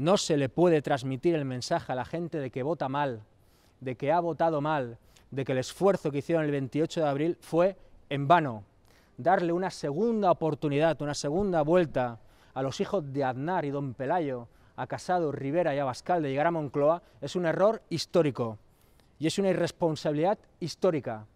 No se le puede transmitir el mensaje a la gente de que vota mal, de que ha votado mal, de que el esfuerzo que hicieron el 28 de abril fue en vano. Darle una segunda oportunidad, una segunda vuelta a los hijos de Aznar y Don Pelayo, a Casado, Rivera y Abascal de llegar a Moncloa, es un error histórico y es una irresponsabilidad histórica.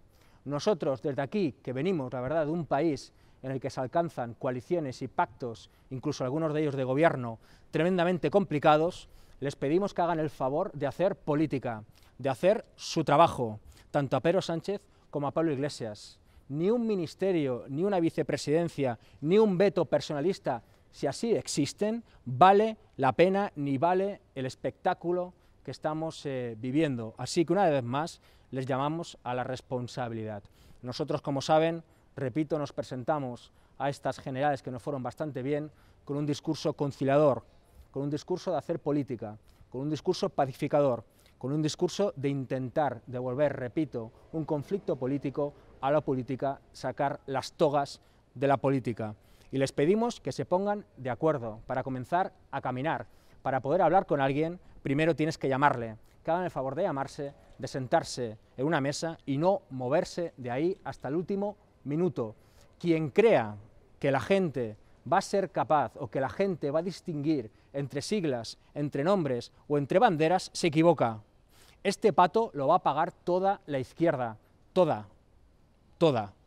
Nosotros, desde aquí, que venimos, la verdad, de un país en el que se alcanzan coaliciones y pactos, incluso algunos de ellos de gobierno, tremendamente complicados, les pedimos que hagan el favor de hacer política, de hacer su trabajo, tanto a Pedro Sánchez como a Pablo Iglesias. Ni un ministerio, ni una vicepresidencia, ni un veto personalista, si así existen, vale la pena ni vale el espectáculo que estamos eh, viviendo. Así que una vez más les llamamos a la responsabilidad. Nosotros, como saben, repito, nos presentamos a estas generales que nos fueron bastante bien con un discurso conciliador, con un discurso de hacer política, con un discurso pacificador, con un discurso de intentar devolver, repito, un conflicto político a la política, sacar las togas de la política. Y les pedimos que se pongan de acuerdo para comenzar a caminar. Para poder hablar con alguien, primero tienes que llamarle. Que hagan el favor de llamarse, de sentarse en una mesa y no moverse de ahí hasta el último minuto, quien crea que la gente va a ser capaz o que la gente va a distinguir entre siglas, entre nombres o entre banderas, se equivoca. Este pato lo va a pagar toda la izquierda, toda, toda.